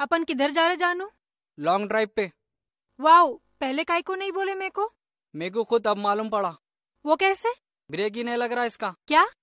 अपन किधर जा रहे जानो लॉन्ग ड्राइव पे वाओ पहले काय को नहीं बोले मेको को खुद अब मालूम पड़ा वो कैसे ब्रेक ही नहीं लग रहा इसका क्या